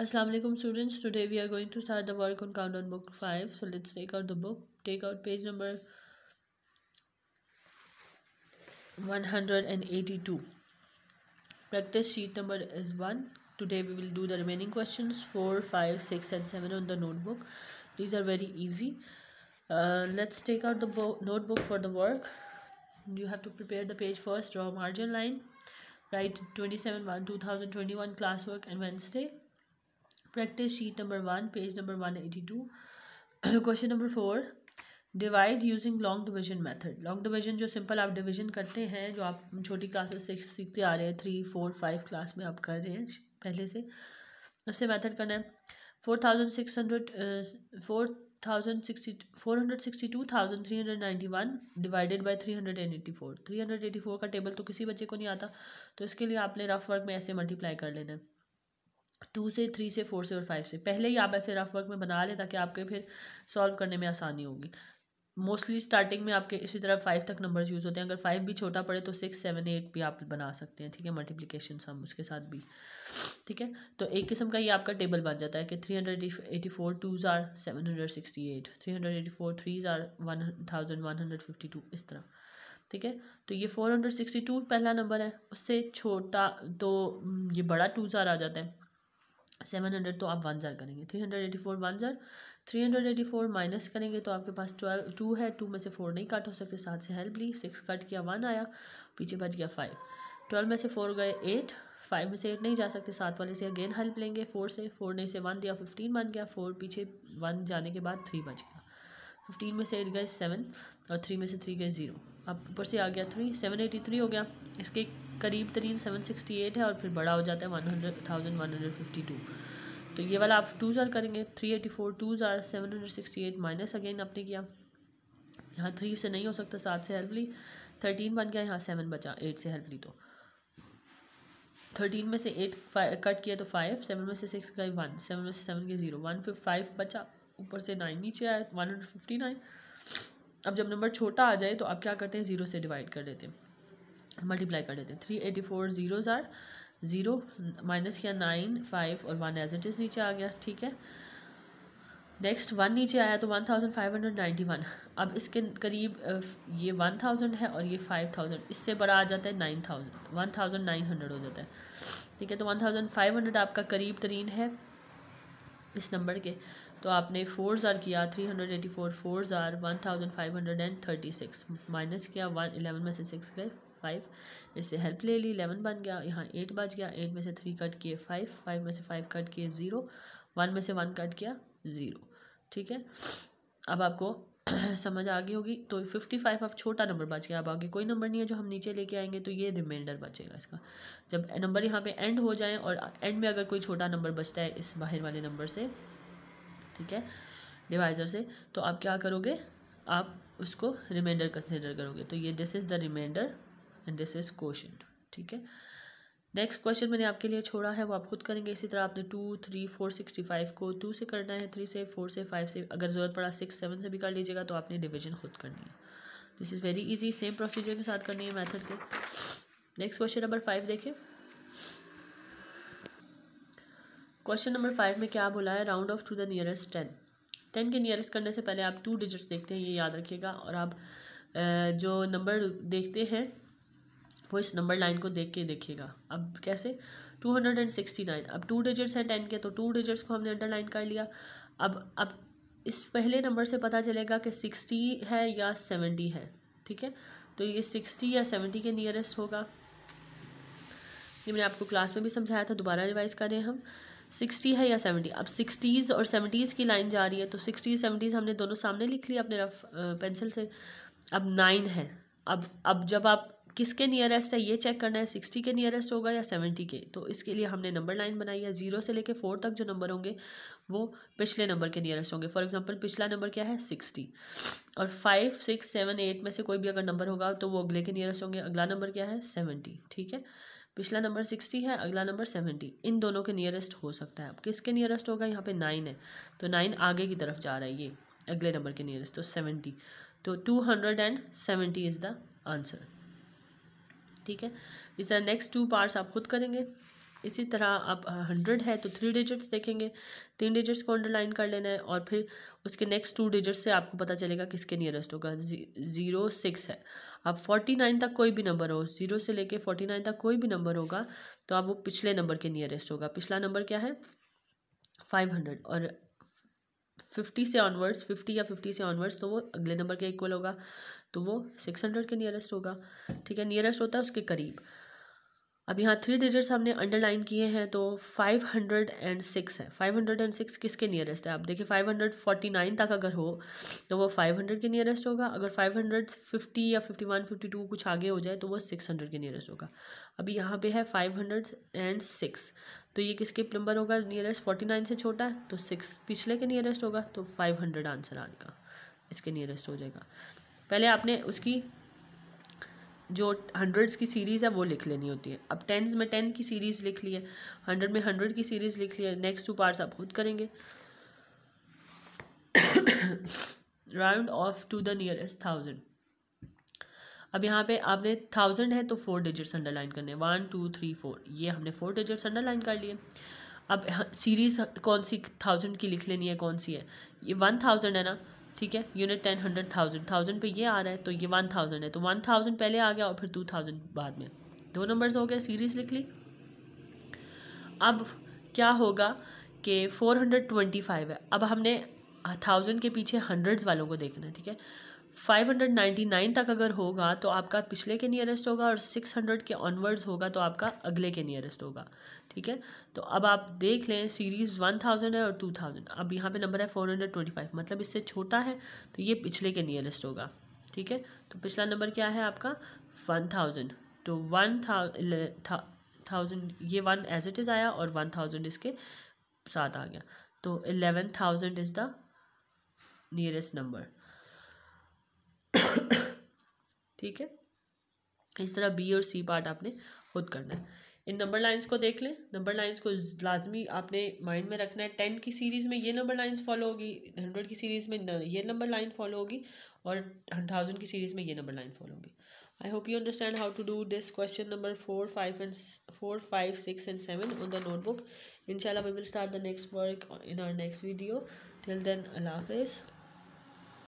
Assalamu alaikum students today we are going to start the work on countdown book 5 so let's take out the book take out page number 182 practice sheet number is 1 today we will do the remaining questions 4 5 6 and 7 on the notebook these are very easy uh, let's take out the notebook for the work you have to prepare the page first draw a margin line write 27 1 2021 classwork and wednesday practice sheet number one page number one eighty two question number four divide using long division method long division जो simple आप division करते हैं जो आप छोटी classes से सीखते आ रहे हैं थ्री फोर फाइव क्लास में आप कर रहे हैं पहले से उससे मेथड करना है four thousand six hundred four thousand sixty four hundred sixty two thousand three hundred ninety one divided by three hundred and eighty four three hundred eighty four का टेबल तो किसी बच्चे को नहीं आता तो इसके लिए आपने रफ वर्क में ऐसे मल्टीप्लाई कर लेना है टू से थ्री से फोर से और फाइव से पहले ही आप ऐसे रफ वर्क में बना लें ताकि आपके फिर सॉल्व करने में आसानी होगी मोस्टली स्टार्टिंग में आपके इसी तरह फाइव तक नंबर्स यूज़ होते हैं अगर फाइव भी छोटा पड़े तो सिक्स सेवन एट भी आप बना सकते हैं ठीक है मल्टीप्लीकेशन हम उसके साथ भी ठीक है तो एक किस्म का ये आपका टेबल बन जाता है कि three hundred eighty four twos are seven hundred sixty eight three hundred eighty four threes are one thousand one hundred fifty two इस तरह ठीक है तो ये फोर हंड्रेड सिक्सटी टू पहला नंबर है उससे छोटा तो ये बड़ा टूज़ आर आ जाता है सेवन हंड्रेड तो आप वन ज़ार करेंगे three hundred eighty four one ज़ार three hundred eighty four minus करेंगे तो आपके पास ट्वेल्व टू है टू में से फोर नहीं कट हो सकते सात से हेल्प ली सिक्स कट किया वन आया पीछे बच गया फाइव ट्वेल्व में से फोर गए एट फाइव में से एट नहीं जा सकते सात वाले से अगेन हेल्प लेंगे फोर से फोर नहीं से वन दिया फिफ्टीन बन गया फोर पीछे वन जाने के बाद थ्री बच गया फिफ्टीन में से एट गए सेवन और थ्री में से थ्री गए ज़ीरो अब ऊपर से आ गया थ्री सेवन एटी थ्री हो गया इसके करीब तरीन सेवन सिक्सटी एट है और फिर बड़ा हो जाता है one hundred thousand one hundred fifty two तो ये वाला आप टू ज़ार करेंगे थ्री एटी फोर टू ज़ार seven hundred sixty eight minus again आपने किया यहाँ थ्री से नहीं हो सकता सात से हेल्प ली थर्टीन बन गया यहाँ सेवन बचा एट से हेल्प ली तो थर्टीन में से एट कट किया तो फाइव सेवन में से सिक्स गए वन सेवन में से सेवन के ज़ीरो वन फिर फाइव बचा ऊपर से नाइन नीचे आया वन हंड्रेड फिफ्टी नाइन अब जब नंबर छोटा आ जाए तो आप क्या करते हैं ज़ीरो से डिवाइड कर देते हैं मल्टीप्लाई कर देते हैं three eighty four zero are zero minus किया नाइन फाइव और वन एज इट इज़ नीचे आ गया ठीक है नेक्स्ट वन नीचे आया तो one thousand five hundred ninety one अब इसके करीब ये वन थाउजेंड है और ये फाइव थाउजेंड इससे बड़ा आ जाता है nine thousand one thousand nine hundred हो जाता है ठीक है तो वन थाउजेंड फाइव हंड्रेड आपका करीब तरीन है इस नंबर के तो आपने फोर ज़ार किया three hundred eighty four four ज़ार one thousand five hundred and thirty six minus किया वन एलेवन में से सिक्स गए फाइव इससे हेल्प ले ली एलेवन बन गया यहाँ एट बच गया एट में से थ्री कट किए फाइव फाइव में से फाइव कट किए ज़ीरो वन में से वन कट किया ज़ीरो ठीक है अब आपको समझ आ गई होगी तो फिफ्टी फाइव अब छोटा नंबर बच गया अब आगे कोई नंबर नहीं है जो हम नीचे लेके आएंगे तो ये रिमाइंडर बचेगा इसका जब नंबर यहाँ पे एंड हो जाए और एंड में अगर कोई छोटा नंबर बचता है इस बाहर वाले नंबर से ठीक है डिवाइजर से तो आप क्या करोगे आप उसको रिमाइंडर कंसिडर करोगे तो ये this is the reminder and this is question ठीक है नेक्स्ट क्वेश्चन मैंने आपके लिए छोड़ा है वो आप खुद करेंगे इसी तरह आपने two three four sixty five को टू से करना है थ्री से फोर से फाइव से अगर ज़रूरत पड़ा सिक्स सेवन से भी कर लीजिएगा तो आपने डिवीजन खुद करनी है this is very easy same procedure के साथ करनी है मेथड के नेक्स्ट क्वेश्चन नंबर फाइव देखें क्वेश्चन नंबर फाइव में क्या बोला है round off to the nearest ten ten के नियरेस्ट करने से पहले आप टू डिजिट्स देखते हैं ये याद रखिएगा और आप जो नंबर देखते हैं वो इस नंबर लाइन को देख के देखिएगा अब कैसे two hundred and sixty nine अब टू डिजिट्स हैं टेन के तो टू डिजिट्स को हमने अंडरलाइन कर लिया अब अब इस पहले नंबर से पता चलेगा कि सिक्सटी है या सेवेंटी है ठीक है तो ये सिक्सटी या सेवेंटी के नियरेस्ट होगा ये मैंने आपको क्लास में भी समझाया था दोबारा रिवाइज़ करें हम सिक्सटी है या सेवेंटी अब सिक्सटीज़ और सेवेंटीज़ की लाइन जा रही है तो सिक्सटीज़ सेवेंटीज़ हमने दोनों सामने लिख लिया अपने रफ पेंसिल से अब नाइन है अब अब जब आप किसके नियरेस्ट है ये चेक करना है सिक्सटी के नियरेस्ट होगा या सेवेंटी के तो इसके लिए हमने नंबर लाइन बनाई है जीरो से लेके फोर तक जो नंबर होंगे वो पिछले नंबर के नियरेस्ट होंगे फॉर एग्जांपल पिछला नंबर क्या है सिक्सटी और फाइव सिक्स सेवन एट में से कोई भी अगर नंबर होगा तो वो अगले के नियरेस्ट होंगे अगला नंबर क्या है सेवेंटी ठीक है पिछला नंबर सिक्सटी है अगला नंबर सेवेंटी इन दोनों के नियरेस्ट हो सकता है अब किसके नियरेस्ट होगा यहाँ पे नाइन है तो नाइन आगे की तरफ जा रहा है ये अगले नंबर के नियरेस्ट तो सेवेंटी तो two hundred and seventy is the answer ठीक है इस तरह नेक्स्ट टू पार्ट्स आप खुद करेंगे इसी तरह आप हंड्रेड है तो थ्री डिजिट्स देखेंगे तीन डिजिट्स को अंडरलाइन कर लेना है और फिर उसके नेक्स्ट टू डिजिट से आपको पता चलेगा किसके नियरेस्ट होगा ज़ीरो सिक्स है आप फोर्टी नाइन तक कोई भी नंबर हो ज़ीरो से लेके फोर्टी नाइन तक कोई भी नंबर होगा तो आप वो पिछले नंबर के नियरेस्ट होगा पिछला नंबर क्या है फाइव हंड्रेड और फिफ्टी से ऑनवर्ड्स फिफ्टी या फिफ्टी से ऑनवर्ड्स तो वो अगले नंबर के इक्वल होगा तो वो सिक्स हंड्रेड के नियरेस्ट होगा ठीक है नियरेस्ट होता है उसके करीब अब यहाँ थ्री डिजिट्स हमने अंडरलाइन किए हैं तो फाइव हंड्रेड एंड सिक्स है फाइव हंड्रेड एंड सिक्स किसके नियरेस्ट है आप देखिए फाइव हंड्रेड फोर्टी नाइन तक अगर हो तो वो फाइव हंड्रेड के नियरेस्ट होगा अगर फाइव हंड्रेड फिफ्टी या फिफ्टी वन फिफ्टी टू कुछ आगे हो जाए तो वो सिक्स हंड्रेड के नियरेस्ट होगा अभी यहाँ पे है फाइव हंड्रेड एंड सिक्स तो ये किसके नंबर होगा नियरेस्ट फोर्टी नाइन से छोटा है तो सिक्स पिछले के नियरेस्ट होगा तो फाइव हंड्रेड आंसर आने का इसके नियरेस्ट हो जाएगा पहले आपने उसकी जो हंड्रेड्स की सीरीज़ है वो लिख लेनी होती है अब टेंस में टेंथ की सीरीज़ लिख ली है हंड्रेड में हंड्रेड की सीरीज़ लिख ली है नेक्स्ट टू पार्ट्स आप खुद करेंगे round off to the nearest thousand अब यहाँ पे आपने थाउजेंड है तो फोर डिजिट्स अंडरलाइन करने वन टू थ्री फोर ये हमने फोर डिजिट्स अंडरलाइन कर लिए अब सीरीज़ कौन सी थाउजेंड की लिख लेनी है कौन सी है ये वन थाउजेंड है ना ठीक है unit ten hundred thousand thousand पर ये आ रहा है तो ये वन थाउजेंड है तो वन थाउजेंड पहले आ गया और फिर टू थाउजेंड बाद में दो नंबर्स हो गए सीरीज लिख ली अब क्या होगा कि फोर हंड्रेड ट्वेंटी फाइव है अब हमने थाउजेंड के पीछे हंड्रेड्स वालों को देखना है ठीक है 599 तक अगर होगा तो आपका पिछले के नियरेस्ट होगा और 600 के ऑनवर्ड्स होगा तो आपका अगले के नियरेस्ट होगा ठीक है तो अब आप देख लें सीरीज़ 1000 है और 2000 अब यहाँ पे नंबर है 425 मतलब इससे छोटा है तो ये पिछले के नियरेस्ट होगा ठीक है तो पिछला नंबर क्या है आपका 1000 तो वन थाउजेंड ये वन एज इट इज़ आया और वन थाउजेंड इसके साथ आ गया तो eleven thousand is the nearest number ठीक है इस तरह बी और सी पार्ट आपने खुद करना है इन नंबर लाइंस को देख लें नंबर लाइंस को लाजमी आपने माइंड में रखना है टेन की सीरीज़ में ये नंबर लाइंस फॉलो होगी हंड्रेड की सीरीज़ में ये नंबर लाइन फॉलो होगी और थाउजेंड की सीरीज़ में ये नंबर लाइन फॉलो होगी I hope you understand how to do this question number four five and four five six and seven on the notebook इनशाला we will start the next work in our next video till then अल्लाह हाफिज़